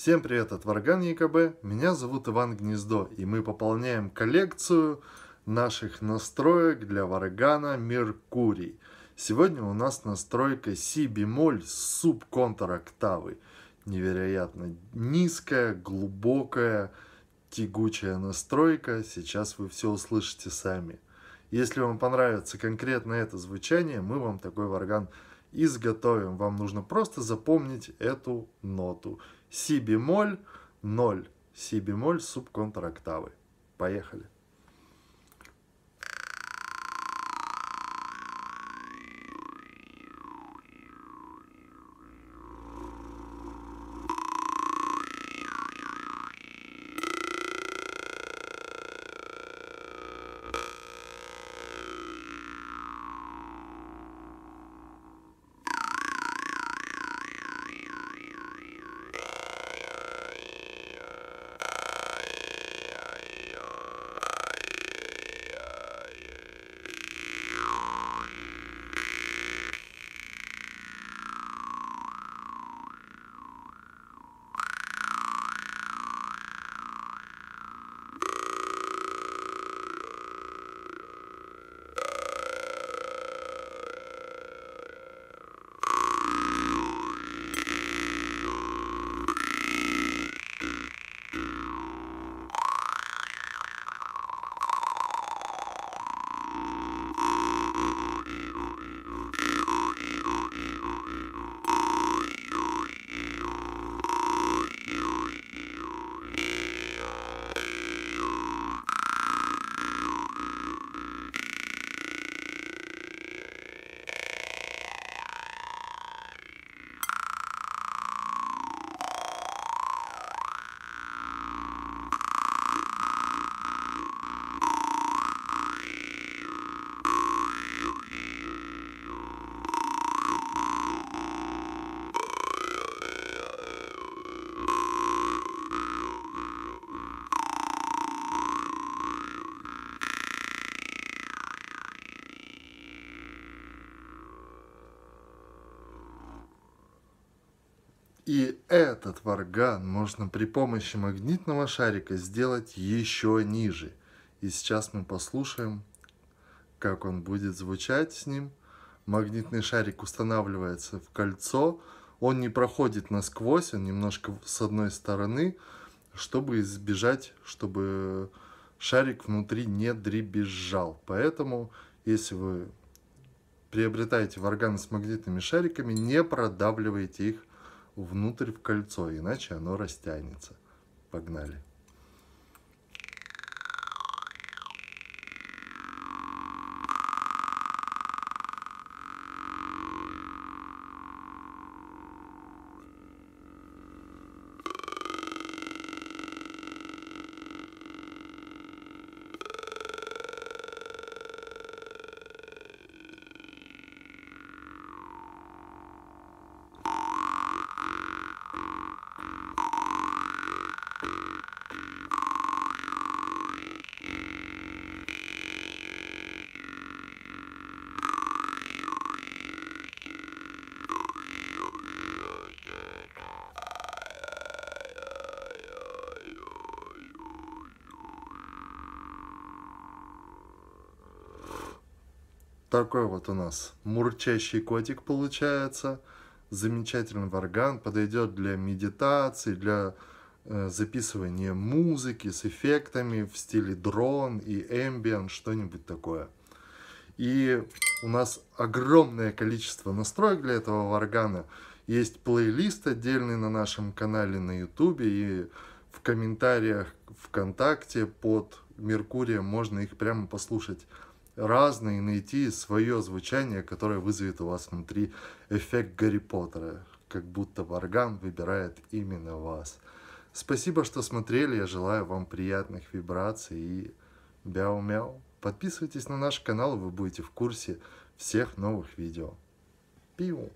Всем привет от Варган ЕКБ, меня зовут Иван Гнездо, и мы пополняем коллекцию наших настроек для Варгана Меркурий. Сегодня у нас настройка си бемоль суб субконтр октавы. Невероятно низкая, глубокая, тягучая настройка, сейчас вы все услышите сами. Если вам понравится конкретно это звучание, мы вам такой варган изготовим. Вам нужно просто запомнить эту ноту. Си бемоль, 0. Си бемоль субконтроктавы. Поехали. И этот варган можно при помощи магнитного шарика сделать еще ниже. И сейчас мы послушаем, как он будет звучать с ним. Магнитный шарик устанавливается в кольцо. Он не проходит насквозь, он немножко с одной стороны, чтобы избежать, чтобы шарик внутри не дребезжал. Поэтому, если вы приобретаете варганы с магнитными шариками, не продавливайте их внутрь в кольцо, иначе оно растянется. Погнали. такой вот у нас мурчащий котик получается. Замечательный варган, подойдет для медитации, для э, записывания музыки с эффектами в стиле дрон и ambient, что-нибудь такое. И у нас огромное количество настроек для этого варгана. Есть плейлист отдельный на нашем канале на YouTube и в комментариях ВКонтакте под Меркурием можно их прямо послушать разные, найти свое звучание, которое вызовет у вас внутри эффект Гарри Поттера, как будто орган выбирает именно вас. Спасибо, что смотрели, я желаю вам приятных вибраций и мяу-мяу. Подписывайтесь на наш канал, вы будете в курсе всех новых видео. Пиу!